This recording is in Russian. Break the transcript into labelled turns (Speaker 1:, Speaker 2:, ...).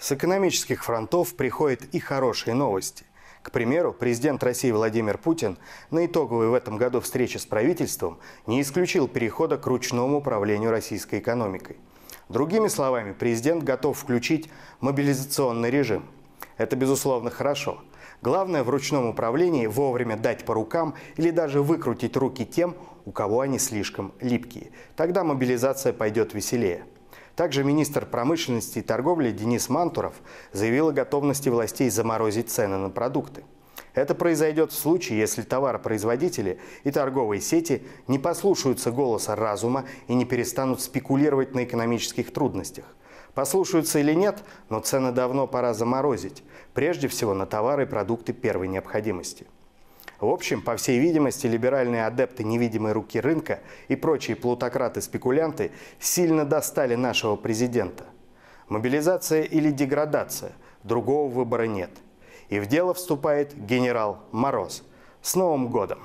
Speaker 1: С экономических фронтов приходят и хорошие новости. К примеру, президент России Владимир Путин на итоговой в этом году встрече с правительством не исключил перехода к ручному управлению российской экономикой. Другими словами, президент готов включить мобилизационный режим. Это, безусловно, хорошо. Главное в ручном управлении вовремя дать по рукам или даже выкрутить руки тем, у кого они слишком липкие. Тогда мобилизация пойдет веселее. Также министр промышленности и торговли Денис Мантуров заявил о готовности властей заморозить цены на продукты. Это произойдет в случае, если товаропроизводители и торговые сети не послушаются голоса разума и не перестанут спекулировать на экономических трудностях. Послушаются или нет, но цены давно пора заморозить, прежде всего на товары и продукты первой необходимости. В общем, по всей видимости, либеральные адепты невидимой руки рынка и прочие плутократы-спекулянты сильно достали нашего президента. Мобилизация или деградация – другого выбора нет. И в дело вступает генерал Мороз. С Новым годом!